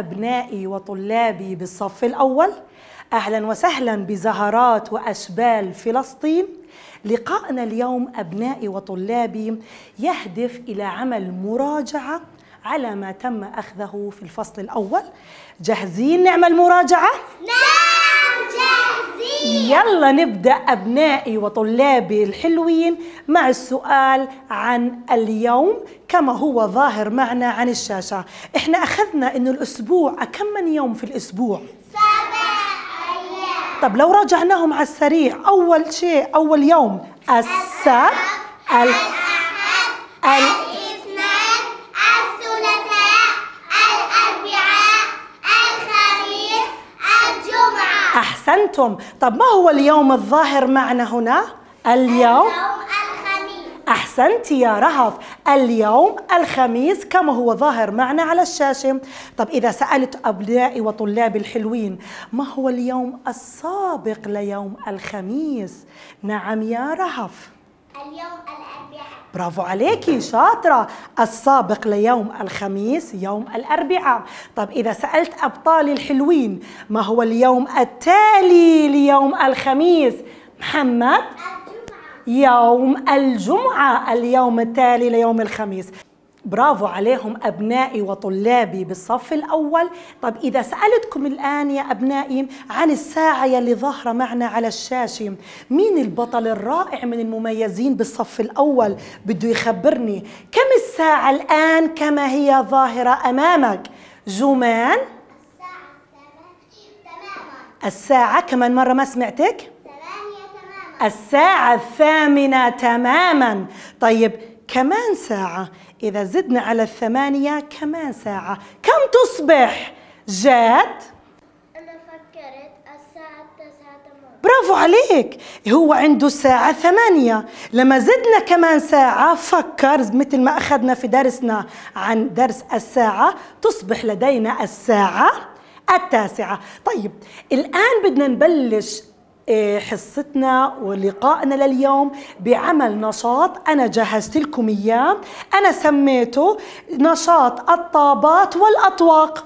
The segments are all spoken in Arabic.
أبنائي وطلابي بالصف الأول أهلا وسهلا بزهرات وأشبال فلسطين لقاءنا اليوم أبنائي وطلابي يهدف إلى عمل مراجعة على ما تم أخذه في الفصل الأول جاهزين نعمل مراجعة؟ نعم جاهزين يلا نبدأ أبنائي وطلابي الحلوين مع السؤال عن اليوم كما هو ظاهر معنا عن الشاشة إحنا أخذنا إنه الأسبوع كم من يوم في الأسبوع؟ سبع أيام طب لو راجعناهم على السريع أول شيء أول يوم السبت الأحد أحسنتم طب ما هو اليوم الظاهر معنا هنا؟ اليوم الخميس أحسنت يا رهف اليوم الخميس كما هو ظاهر معنا على الشاشة طب إذا سألت أبنائي وطلابي الحلوين ما هو اليوم السابق ليوم الخميس؟ نعم يا رهف اليوم الأربعاء برافو عليكي شاطرة السابق ليوم الخميس يوم الأربعاء طب إذا سألت أبطالي الحلوين ما هو اليوم التالي ليوم الخميس محمد يوم الجمعة اليوم التالي ليوم الخميس برافو عليهم أبنائي وطلابي بالصف الأول طب إذا سألتكم الآن يا أبنائي عن الساعة يلي ظاهرة معنا على الشاشة مين البطل الرائع من المميزين بالصف الأول بده يخبرني كم الساعة الآن كما هي ظاهرة أمامك جمان الساعة كمان مرة ما سمعتك الساعة الثامنة تماما طيب كمان ساعة إذا زدنا على الثمانية كمان ساعة كم تصبح جاد؟ أنا فكرت الساعة تسعة برافو عليك هو عنده ساعة ثمانية لما زدنا كمان ساعة فكر مثل ما أخذنا في درسنا عن درس الساعة تصبح لدينا الساعة التاسعة طيب الآن بدنا نبلش إيه، حصتنا ولقائنا لليوم بعمل نشاط أنا جهزت لكم إياه أنا سميته نشاط الطابات والأطواق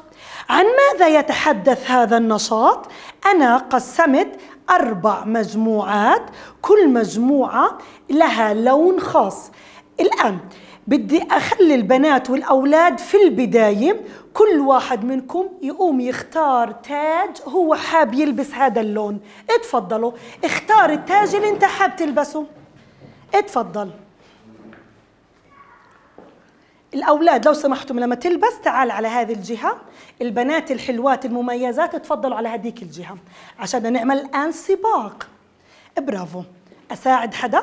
عن ماذا يتحدث هذا النشاط؟ أنا قسمت أربع مجموعات كل مجموعة لها لون خاص الآن بدي أخلي البنات والأولاد في البداية كل واحد منكم يقوم يختار تاج هو حاب يلبس هذا اللون اتفضلوا اختار التاج اللي انت حاب تلبسه اتفضل الأولاد لو سمحتم لما تلبس تعال على هذه الجهة البنات الحلوات المميزات اتفضلوا على هذيك الجهة عشان نعمل الآن سباق برافو أساعد حدا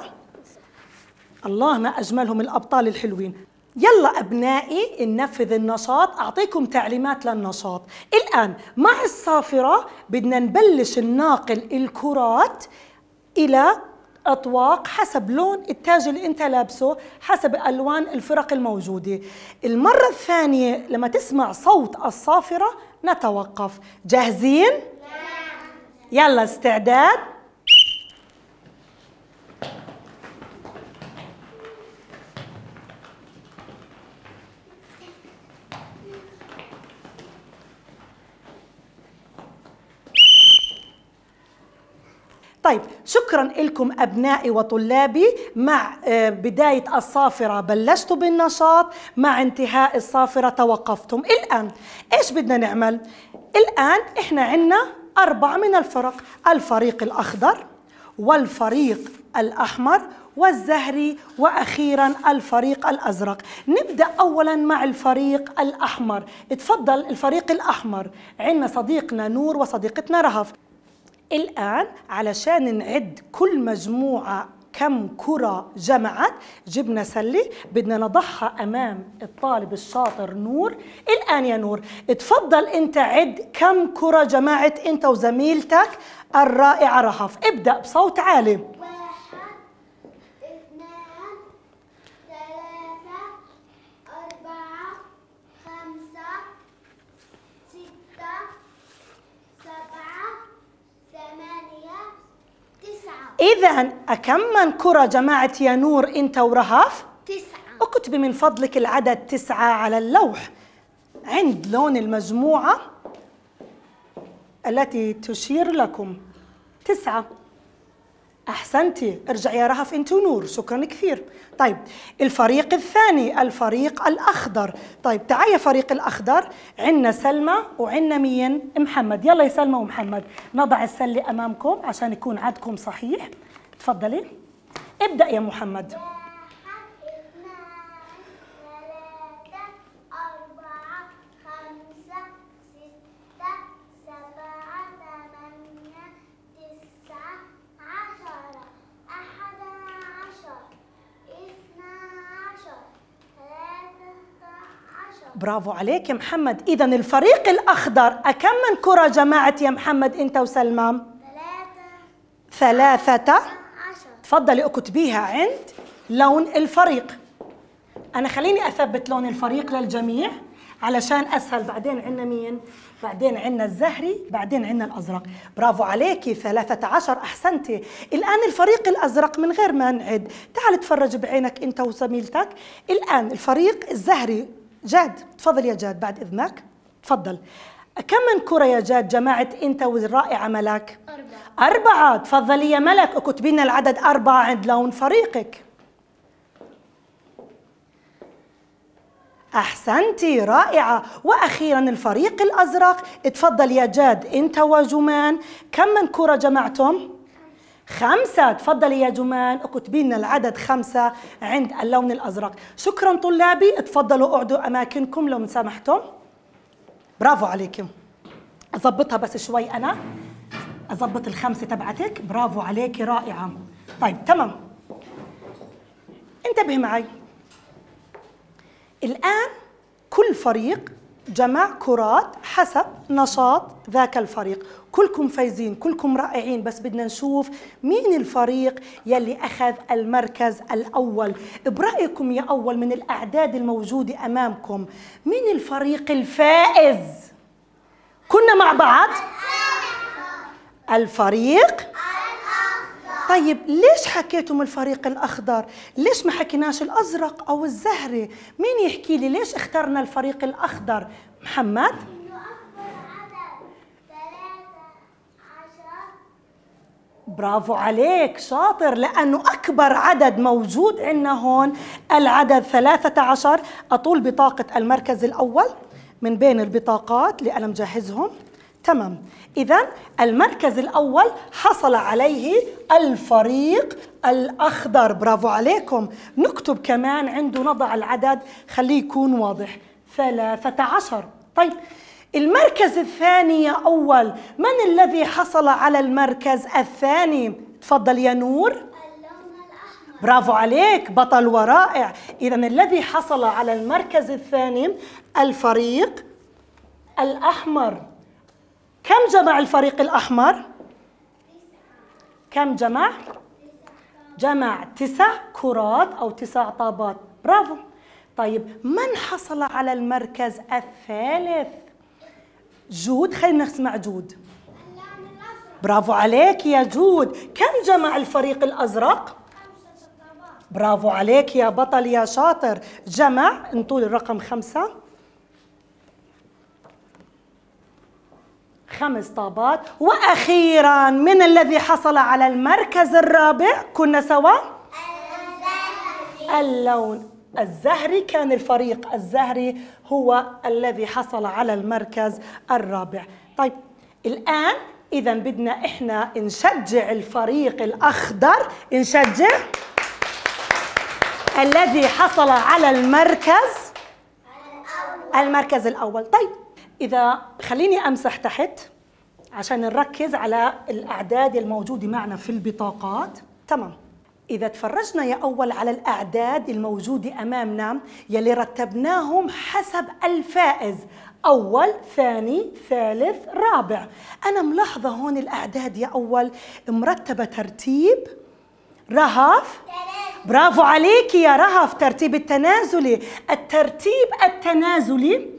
الله ما أجملهم الأبطال الحلوين يلا أبنائي ننفذ النشاط أعطيكم تعليمات للنشاط الآن مع الصافرة بدنا نبلش نناقل الكرات إلى أطواق حسب لون التاج اللي أنت لابسه حسب ألوان الفرق الموجودة المرة الثانية لما تسمع صوت الصافرة نتوقف جاهزين؟ يلا استعداد طيب شكرا لكم أبنائي وطلابي مع آه، بداية الصافرة بلشت بالنشاط مع انتهاء الصافرة توقفتم الآن إيش بدنا نعمل؟ الآن إحنا عندنا أربع من الفرق الفريق الأخضر والفريق الأحمر والزهري واخيرا الفريق الازرق نبدا اولا مع الفريق الاحمر اتفضل الفريق الاحمر عندنا صديقنا نور وصديقتنا رهف الآن علشان نعد كل مجموعة كم كرة جمعت جبنا سلة بدنا نضعها أمام الطالب الشاطر نور الآن يا نور اتفضل أنت عد كم كرة جمعت أنت وزميلتك الرائعة رهف ابدأ بصوت عالي إذا كم كرة جماعة يا نور أنت ورهف؟ تسعة اكتبي من فضلك العدد تسعة على اللوح عند لون المجموعة التي تشير لكم تسعة أحسنتي ارجعي يا رهف أنت ونور شكرا كثير طيب الفريق الثاني الفريق الأخضر طيب تعال يا فريق الأخضر عندنا سلمى وعندنا مين محمد يلا يا سلمى ومحمد نضع السلة أمامكم عشان يكون عدكم صحيح تفضلي ابدأ يا محمد برافو عليك يا محمد اذا الفريق الاخضر كم من كره جمعت يا محمد انت وسلمى ثلاثه ثلاثه عشر تفضلي اكتبيها عند لون الفريق انا خليني اثبت لون الفريق للجميع علشان اسهل بعدين عندنا مين بعدين عندنا الزهري بعدين عندنا الازرق برافو عليكي 13 احسنتي الان الفريق الازرق من غير ما نعد تعال تفرج بعينك انت وزميلتك الان الفريق الزهري جاد تفضل يا جاد بعد إذنك تفضل كم من كرة يا جاد جمعت أنت والرائعة ملك أربعة أربعة تفضلي يا ملك اكتبي لنا العدد أربعة عند لون فريقك أحسنتي رائعة وأخيرا الفريق الأزرق تفضل يا جاد أنت وجمان كم من كرة جمعتم؟ خمسة تفضلي يا جمان اكتبي لنا العدد خمسة عند اللون الأزرق شكرا طلابي تفضلوا اقعدوا أماكنكم لو سمحتم برافو عليكم أظبطها بس شوي أنا أظبط الخمسة تبعتك برافو عليكي رائعة طيب تمام انتبهي معي الآن كل فريق جمع كرات حسب نشاط ذاك الفريق كلكم فايزين كلكم رائعين بس بدنا نشوف مين الفريق يلي أخذ المركز الأول برأيكم يا أول من الأعداد الموجودة أمامكم مين الفريق الفائز كنا مع بعض الفريق طيب ليش حكيتم الفريق الأخضر؟ ليش ما حكيناش الأزرق أو الزهري؟ مين يحكي لي ليش اخترنا الفريق الأخضر؟ محمد؟ برافو عليك شاطر لأنه أكبر عدد موجود عندنا هون العدد 13 أطول بطاقة المركز الأول من بين البطاقات اللي أنا مجهزهم تمام إذا المركز الأول حصل عليه الفريق الأخضر برافو عليكم نكتب كمان عنده نضع العدد خليه يكون واضح 13 طيب المركز الثاني يا أول من الذي حصل على المركز الثاني؟ تفضل يا نور برافو عليك بطل ورائع إذا الذي حصل على المركز الثاني الفريق الأحمر كم جمع الفريق الأحمر؟ كم جمع؟ جمع تسع كرات أو تسع طابات برافو طيب من حصل على المركز الثالث؟ جود خلينا نسمع جود برافو عليك يا جود كم جمع الفريق الأزرق؟ برافو عليك يا بطل يا شاطر جمع نطول الرقم خمسة خمس طابات وأخيرا من الذي حصل على المركز الرابع كنا سوا اللون الزهري كان الفريق الزهري هو الذي حصل على المركز الرابع طيب الآن إذا بدنا إحنا نشجع الفريق الأخضر نشجع الذي حصل على المركز المركز الأول طيب إذا خليني أمسح تحت عشان نركز على الأعداد الموجودة معنا في البطاقات تمام إذا تفرجنا يا أول على الأعداد الموجودة أمامنا يلي رتبناهم حسب الفائز أول ثاني ثالث رابع أنا ملاحظة هون الأعداد يا أول مرتبة ترتيب رهف برافو عليك يا رهف ترتيب التنازلي الترتيب التنازلي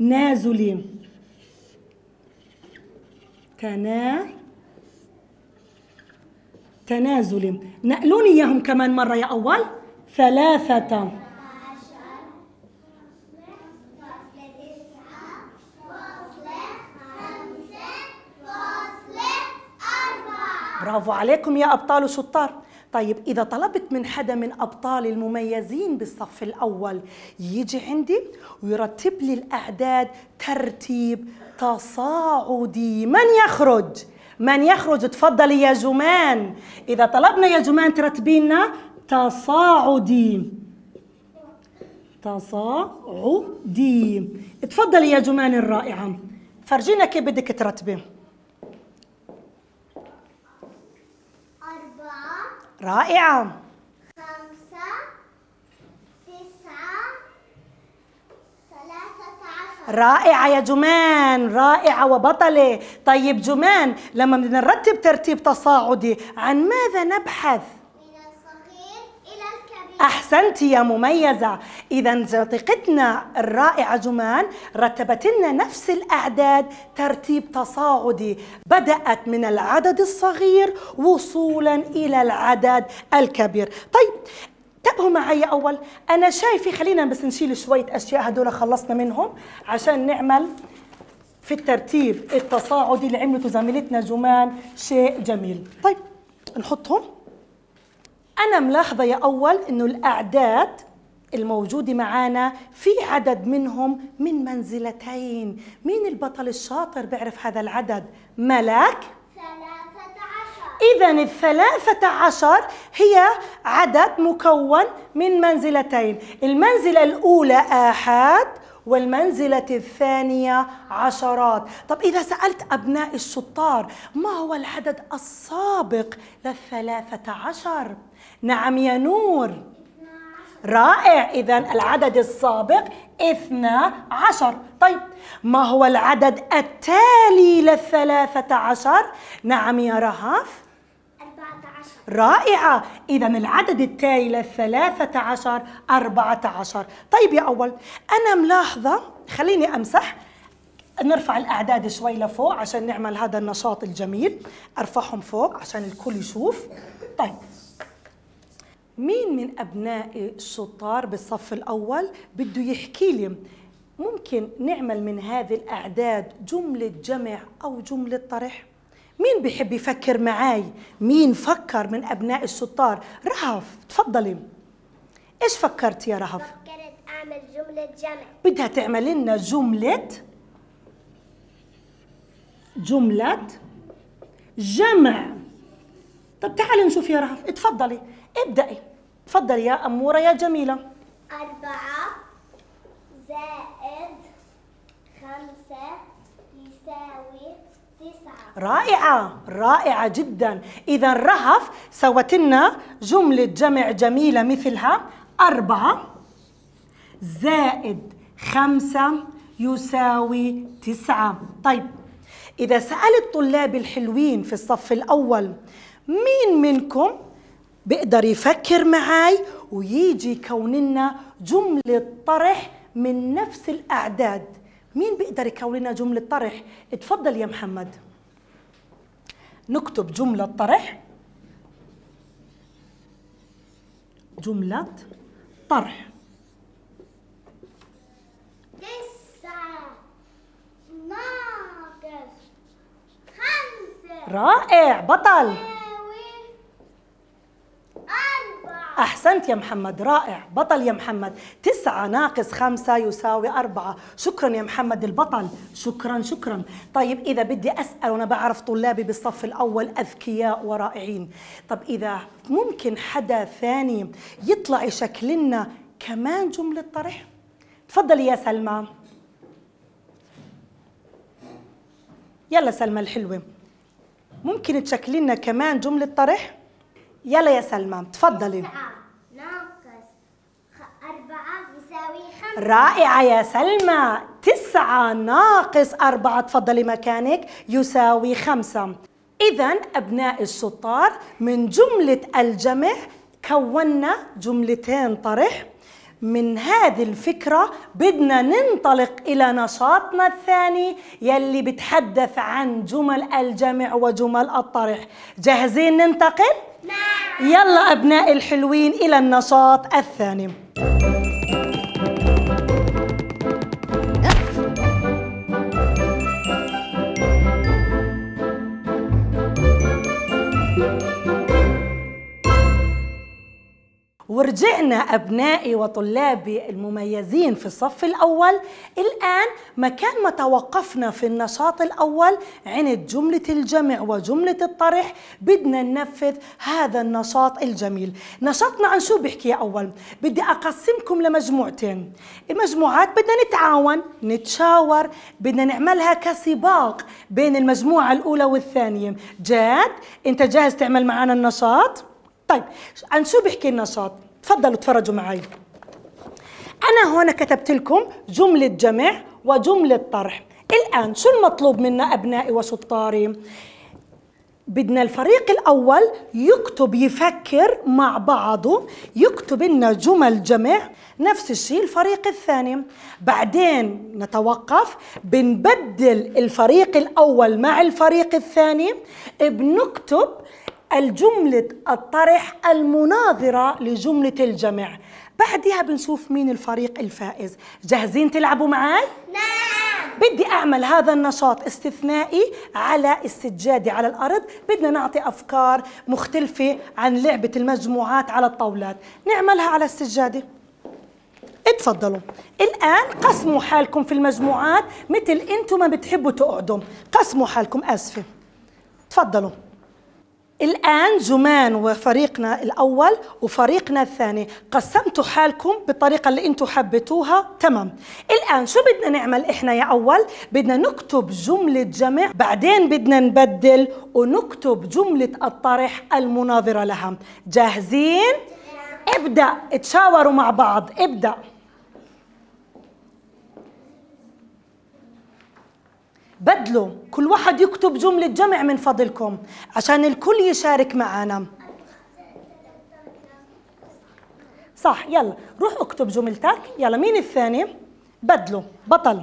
تنازلي تنازلي تنازل نقلوني إياهم كمان مرة يا أول ثلاثة برافو عليكم يا أبطال وشطار طيب إذا طلبت من حدا من أبطال المميزين بالصف الأول يجي عندي ويرتب لي الأعداد ترتيب تصاعدي من يخرج؟ من يخرج تفضلي يا جمان إذا طلبنا يا جمان ترتبينا تصاعدي تصاعدي تفضلي يا جمان الرائعة فرجينا كيف بدك ترتبي أربعة رائعة رائعة يا جمان رائعة وبطلة طيب جمان لما بدنا نرتب ترتيب تصاعدي عن ماذا نبحث؟ أحسنت يا مميزة إذا صديقتنا الرائعة جمان رتبت لنا نفس الأعداد ترتيب تصاعدي بدأت من العدد الصغير وصولا إلى العدد الكبير طيب انتبهوا معي اول انا شايفه خلينا بس نشيل شويه اشياء هدول خلصنا منهم عشان نعمل في الترتيب التصاعدي اللي عملته زميلتنا جمان شيء جميل طيب نحطهم انا ملاحظه يا اول انه الاعداد الموجودة معانا في عدد منهم من منزلتين مين البطل الشاطر بيعرف هذا العدد ملك ثلاثة عشر إذا الثلاثة عشر هي عدد مكون من منزلتين المنزلة الأولى آحاد والمنزلة الثانية عشرات طب إذا سألت أبناء الشطار ما هو العدد السابق للثلاثة عشر؟ نعم يا نور رائع إذا العدد السابق اثنى عشر طيب ما هو العدد التالي للثلاثة عشر؟ نعم يا رهف رائعة إذا العدد التالي للثلاثة عشر أربعة عشر طيب يا أول أنا ملاحظة خليني أمسح نرفع الأعداد شوي لفوق عشان نعمل هذا النشاط الجميل أرفعهم فوق عشان الكل يشوف طيب مين من أبنائي الشطار بالصف الأول بده يحكي لي ممكن نعمل من هذه الأعداد جملة جمع أو جملة طرح؟ مين بيحب يفكر معاي مين فكر من أبناء الستار رهف تفضلي إيش فكرت يا رهف فكرت أعمل جملة جمع بدها تعمل لنا جملة جملة جمع طب تعالي نشوف يا رهف اتفضلي ابدأي تفضلي يا أمورة يا جميلة أربعة زائد خمسة رائعة رائعة جدا إذا رهف سوت لنا جملة جمع جميلة مثلها أربعة زائد خمسة يساوي تسعة طيب إذا سأل الطلاب الحلوين في الصف الأول مين منكم بيقدر يفكر معي ويجي يكون لنا جملة طرح من نفس الأعداد مين بيقدر يكون لنا جملة طرح اتفضل يا محمد نكتب جملة طرح جملة طرح ناقص رائع بطل أحسنت يا محمد رائع بطل يا محمد تسعة ناقص خمسة يساوي أربعة شكرا يا محمد البطل شكرا شكرا طيب إذا بدي أسأل وأنا بعرف طلابي بالصف الأول أذكياء ورائعين طب إذا ممكن حدا ثاني يطلع شكلنا لنا كمان جملة طرح تفضلي يا سلمى يلا سلمى الحلوة ممكن تشكلي لنا كمان جملة طرح؟ يلا يا سلمى تفضلي رائعة يا سلمى تسعة ناقص أربعة تفضلي مكانك يساوي خمسة إذا أبناء الشطار من جملة الجمع كونا جملتين طرح من هذه الفكرة بدنا ننطلق إلى نشاطنا الثاني يلي بتحدث عن جمل الجمع وجمل الطرح جاهزين ننتقل؟ نعم يلا أبناء الحلوين إلى النشاط الثاني ورجعنا أبنائي وطلابي المميزين في الصف الأول الآن مكان ما توقفنا في النشاط الأول عند جملة الجمع وجملة الطرح بدنا ننفذ هذا النشاط الجميل نشاطنا عن شو بحكي أول بدي أقسمكم لمجموعتين المجموعات بدنا نتعاون نتشاور بدنا نعملها كسباق بين المجموعة الأولى والثانية جاد أنت جاهز تعمل معنا النشاط؟ طيب عن شو بحكي النشاط تفضلوا اتفرجوا معي أنا هون كتبت لكم جملة جمع وجملة طرح الآن شو المطلوب منا أبنائي وشطاري؟ بدنا الفريق الأول يكتب يفكر مع بعضه يكتب لنا جمل جمع نفس الشيء الفريق الثاني بعدين نتوقف بنبدل الفريق الأول مع الفريق الثاني بنكتب الجملة الطرح المناظرة لجملة الجمع بعدها بنشوف مين الفريق الفائز جاهزين تلعبوا معي؟ نعم بدي أعمل هذا النشاط استثنائي على السجادة على الأرض بدنا نعطي أفكار مختلفة عن لعبة المجموعات على الطاولات نعملها على السجادة اتفضلوا الآن قسموا حالكم في المجموعات مثل انتم ما بتحبوا تقعدوا قسموا حالكم آسفة تفضلوا الآن زمان وفريقنا الأول وفريقنا الثاني قسمتوا حالكم بالطريقة اللي أنتوا حبيتوها تمام الآن شو بدنا نعمل إحنا يا أول بدنا نكتب جملة جمع بعدين بدنا نبدل ونكتب جملة الطرح المناظرة لها جاهزين؟ ابدأ اتشاوروا مع بعض ابدأ بدلوا كل واحد يكتب جملة جمع من فضلكم عشان الكل يشارك معنا صح يلا روح اكتب جملتك يلا مين الثاني بدلوا بطل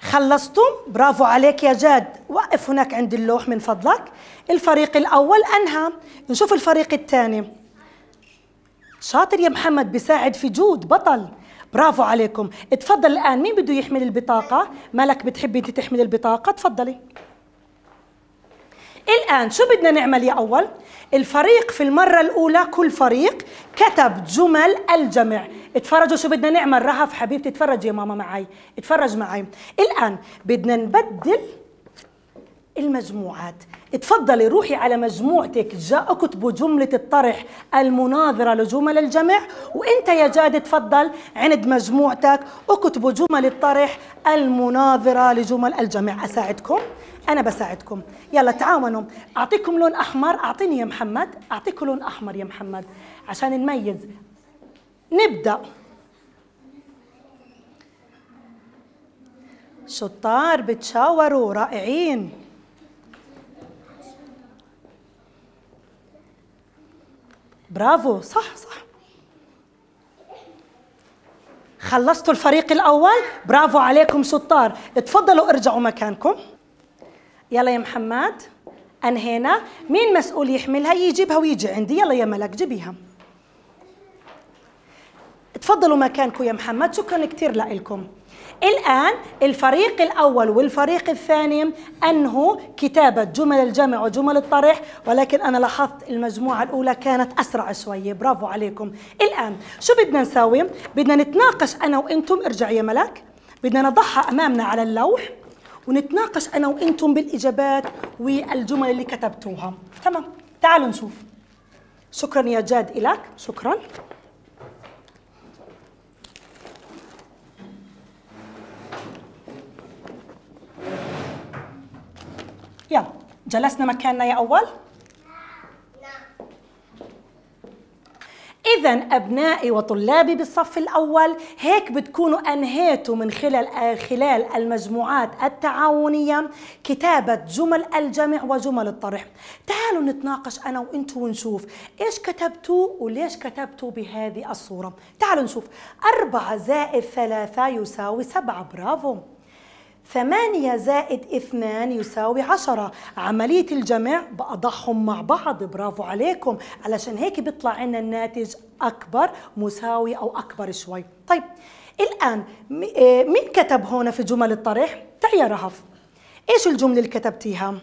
خلصتم برافو عليك يا جاد وقف هناك عند اللوح من فضلك الفريق الأول أنهى نشوف الفريق الثاني شاطر يا محمد بيساعد في جود بطل برافو عليكم اتفضل الآن مين بده يحمل البطاقة ملك بتحبي أنت تحمل البطاقة تفضلي الآن شو بدنا نعمل يا أول الفريق في المرة الأولى كل فريق كتب جمل الجمع اتفرجوا شو بدنا نعمل رهف حبيبتي اتفرجي يا ماما معي اتفرج معي الآن بدنا نبدل المجموعات اتفضلي روحي على مجموعتك جاء اكتبوا جملة الطرح المناظرة لجمل الجمع وانت يا جاد تفضل عند مجموعتك اكتبوا جمل الطرح المناظرة لجمل الجمع اساعدكم انا بساعدكم يلا تعاونوا اعطيكم لون احمر اعطيني يا محمد اعطيكم لون احمر يا محمد عشان نميز نبدأ شطار بتشاوروا رائعين برافو صح صح خلصتوا الفريق الأول برافو عليكم شطار اتفضلوا ارجعوا مكانكم يلا يا محمد أنهينا مين مسؤول يحملها يجيبها ويجي عندي يلا يا ملك جيبيها تفضلوا مكانكم يا محمد شكرا كثير لكم الآن الفريق الأول والفريق الثاني أنهوا كتابة جمل الجمع وجمل الطرح ولكن أنا لاحظت المجموعة الأولى كانت أسرع شوية برافو عليكم الآن شو بدنا نساوي؟ بدنا نتناقش أنا وإنتم ارجع يا ملك بدنا نضعها أمامنا على اللوح ونتناقش أنا وإنتم بالإجابات والجمل اللي كتبتوها تمام تعالوا نشوف شكرا يا جاد إلك شكرا يلا جلسنا مكاننا يا أول إذا أبنائي وطلابي بالصف الأول هيك بتكونوا أنهيتوا من خلال خلال المجموعات التعاونية كتابة جمل الجمع وجمل الطرح. تعالوا نتناقش أنا وأنتوا ونشوف إيش كتبتوا وليش كتبتوا بهذه الصورة. تعالوا نشوف أربعة زائد ثلاثة يساوي سبعة برافو. ثمانية زائد اثنان يساوي عشرة عملية الجمع بأضعهم مع بعض برافو عليكم علشان هيك بيطلع عنا الناتج أكبر مساوي أو أكبر شوي طيب الآن آه، مين كتب هنا في جمل الطرح؟ تعي يا رهف إيش الجملة اللي كتبتيها؟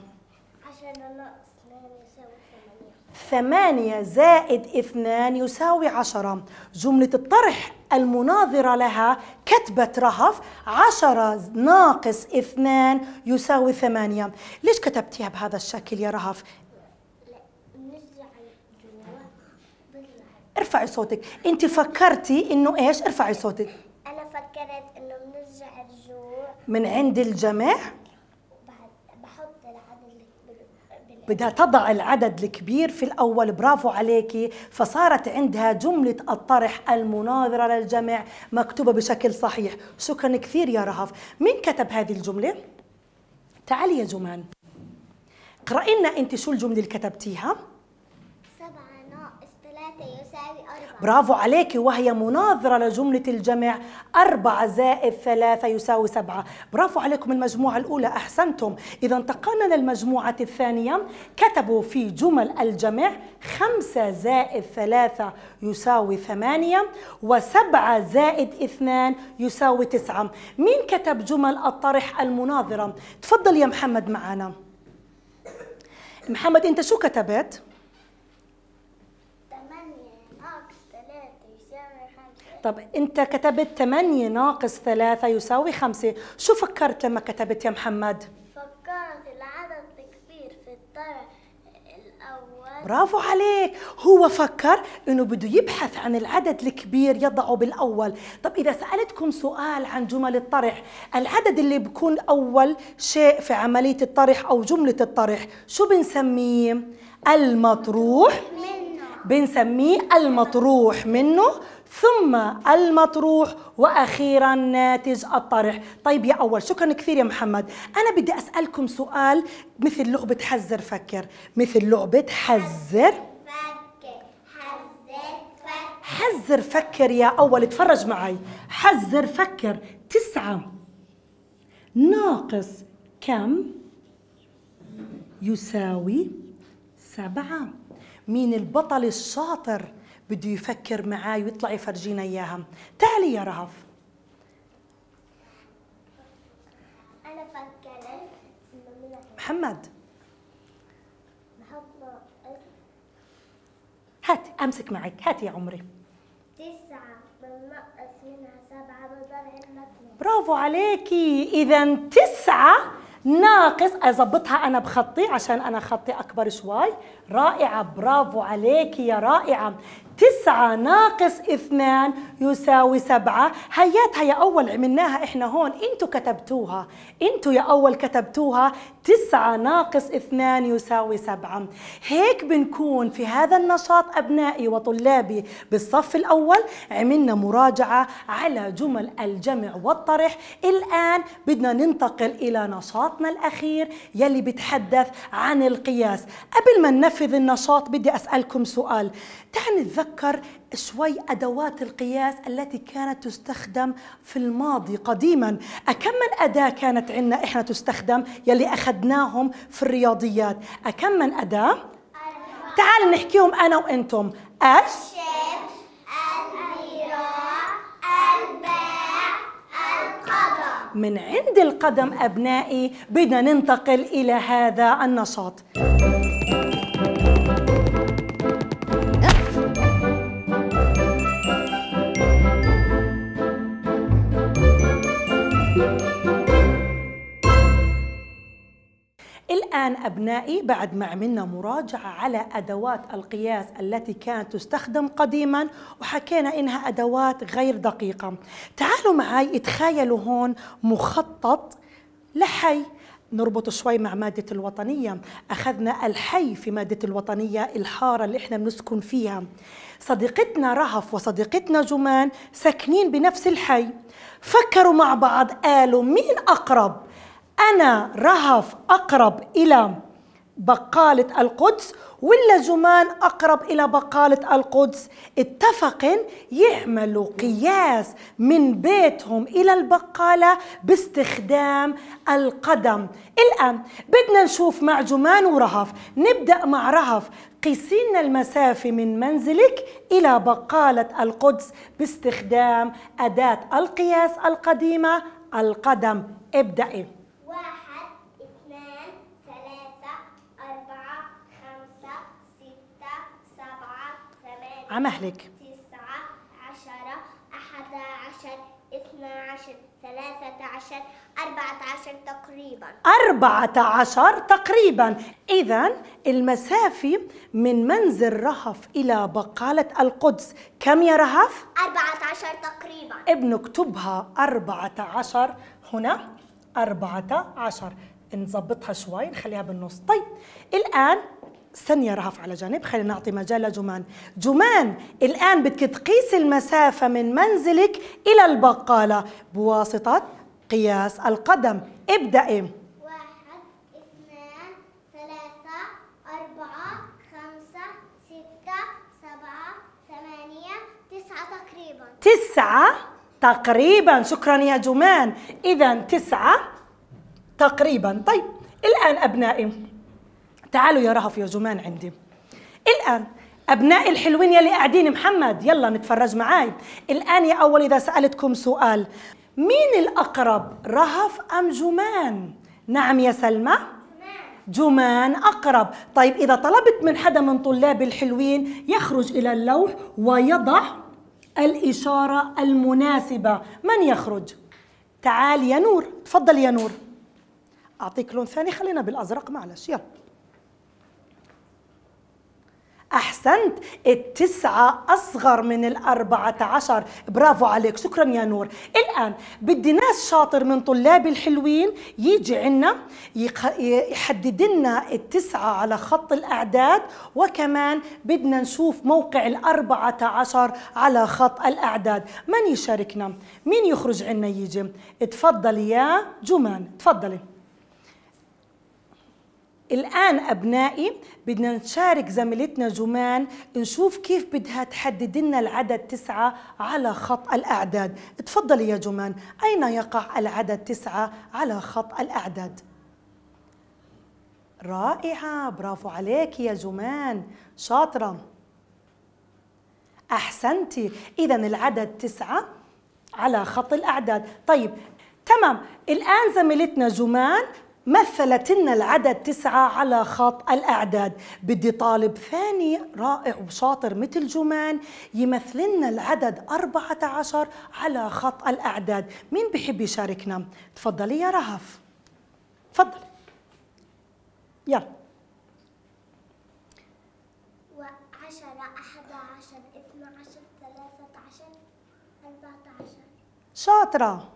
ثمانية زائد اثنان يساوي عشرة جملة الطرح المناظرة لها كتبت رهف عشرة ناقص اثنان يساوي ثمانية ليش كتبتيها بهذا الشكل يا رهف؟ ارفعي صوتك انت فكرتي انه ايش ارفعي صوتك انا فكرت انه بنرجع الجوع من عند الجميع بدها تضع العدد الكبير في الأول برافو عليكي فصارت عندها جملة الطرح المناظرة للجمع مكتوبة بشكل صحيح شكرا كثير يا رهف مين كتب هذه الجملة؟ تعالي يا جمان اقرأي لنا أنت شو الجملة اللي كتبتيها يساوي أربعة برافو عليكي وهي مناظرة لجملة الجمع أربعة زائد ثلاثة يساوي سبعة برافو عليكم المجموعة الأولى أحسنتم إذا انتقلنا للمجموعة الثانية كتبوا في جمل الجمع خمسة زائد ثلاثة يساوي ثمانية وسبعة زائد اثنان يساوي تسعة مين كتب جمل الطرح المناظرة؟ تفضل يا محمد معنا محمد أنت شو كتبت؟ طب انت كتبت 8 ناقص 3 يساوي 5 شو فكرت لما كتبت يا محمد فكرت العدد الكبير في الطرح الأول برافو عليك هو فكر انه بده يبحث عن العدد الكبير يضعه بالاول طب اذا سالتكم سؤال عن جمل الطرح العدد اللي بكون اول شيء في عمليه الطرح او جمله الطرح شو بنسميه المطروح منه بنسميه المطروح منه ثم المطروح واخيرا ناتج الطرح طيب يا اول شكرا كثير يا محمد انا بدي اسالكم سؤال مثل لعبه حزر فكر مثل لعبه حزر حزر فكر يا أول اتفرج معي حزر فكر تسعة ناقص كم يساوي سبعة مين البطل الشاطر بده يفكر معاي ويطلع يفرجينا اياها تعالي يا رهف انا فكرت محمد هات امسك معك هات يا عمري تسعة بنقص منها سبعة بضل برافو عليكي اذا تسعة ناقص اظبطها انا بخطي عشان انا خطي اكبر شوي رائعه برافو عليكي يا رائعه تسعة ناقص اثنان يساوي سبعة هياتها يا أول عملناها إحنا هون أنتوا كتبتوها أنتوا يا أول كتبتوها تسعة ناقص اثنان يساوي سبعة هيك بنكون في هذا النشاط أبنائي وطلابي بالصف الأول عملنا مراجعة على جمل الجمع والطرح الآن بدنا ننتقل إلى نشاطنا الأخير يلي بتحدث عن القياس قبل ما ننفذ النشاط بدي أسألكم سؤال تعني نتذكر شوي أدوات القياس التي كانت تستخدم في الماضي قديما أكم من أداة كانت عندنا إحنا تستخدم يلي أخذناهم في الرياضيات أكم من أداة؟ تعال نحكيهم أنا وأنتم أش من عند القدم أبنائي بدنا ننتقل إلى هذا النشاط الآن أبنائي بعد ما عملنا مراجعة على أدوات القياس التي كانت تستخدم قديما وحكينا إنها أدوات غير دقيقة تعالوا معي اتخيلوا هون مخطط لحي نربط شوي مع مادة الوطنية أخذنا الحي في مادة الوطنية الحارة اللي إحنا بنسكن فيها صديقتنا رهف وصديقتنا جمان ساكنين بنفس الحي فكروا مع بعض قالوا مين أقرب أنا رهف أقرب إلى بقالة القدس ولا زمان أقرب إلى بقالة القدس اتفقن يعملوا قياس من بيتهم إلى البقالة باستخدام القدم الآن بدنا نشوف مع جمان ورهف نبدأ مع رهف قيسين المسافة من منزلك إلى بقالة القدس باستخدام أداة القياس القديمة القدم ابدأي مهلك تسعة عشرة أحد عشر اثنى عشر ثلاثة عشر أربعة عشر تقريبا أربعة عشر تقريبا إذا المسافة من منزل رهف إلى بقالة القدس كم يا رهف؟ أربعة عشر تقريبا بنكتبها أربعة عشر هنا أربعة عشر نظبطها شوي نخليها بالنص طيب الآن ثانية رهف على جانب خلينا نعطي مجال لجمان جمان الآن بدك تقيس المسافة من منزلك إلى البقالة بواسطة قياس القدم ابدأي واحد اثنان ثلاثة أربعة خمسة ستة سبعة ثمانية تسعة تقريبا تسعة تقريبا شكرا يا جمان إذا تسعة تقريبا طيب الآن أبنائي تعالوا يا رهف يا زمان عندي الآن أبناء الحلوين يلي قاعدين محمد يلا نتفرج معاي الآن يا أول إذا سألتكم سؤال مين الأقرب رهف أم جمان؟ نعم يا سلمى جمان أقرب طيب إذا طلبت من حدا من طلاب الحلوين يخرج إلى اللوح ويضع الإشارة المناسبة من يخرج؟ تعال يا نور تفضل يا نور أعطيك لون ثاني خلينا بالأزرق معلش يلا أحسنت التسعة أصغر من الأربعة عشر برافو عليك شكرا يا نور الآن بدي ناس شاطر من طلابي الحلوين يجي عنا يحدد لنا التسعة على خط الأعداد وكمان بدنا نشوف موقع الأربعة عشر على خط الأعداد من يشاركنا مين يخرج عنا يجي تفضلي يا جمان تفضلي الآن أبنائي بدنا نشارك زميلتنا جمان نشوف كيف بدها تحدد لنا العدد تسعة على خط الأعداد تفضلي يا جمان أين يقع العدد تسعة على خط الأعداد؟ رائعة برافو عليك يا جمان شاطرة أحسنتي إذا العدد تسعة على خط الأعداد طيب تمام الآن زميلتنا جمان مثلت لنا العدد تسعة على خط الأعداد بدي طالب ثاني رائع وشاطر مثل جمان يمثل لنا العدد 14 على خط الأعداد مين بحب يشاركنا؟ تفضلي يا رهف تفضلي يلا شاطرة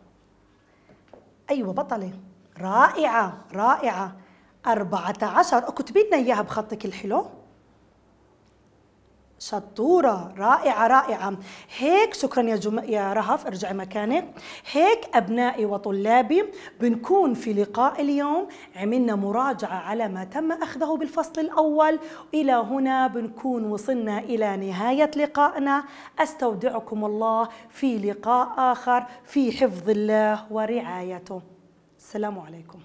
أيوة بطلة رائعة رائعة أربعة عشر اكتبي لنا إياها بخطك الحلو شطورة رائعة رائعة هيك شكرا يا, جم... يا رهف ارجعي مكانك هيك أبنائي وطلابي بنكون في لقاء اليوم عملنا مراجعة على ما تم أخذه بالفصل الأول إلى هنا بنكون وصلنا إلى نهاية لقائنا أستودعكم الله في لقاء آخر في حفظ الله ورعايته السلام عليكم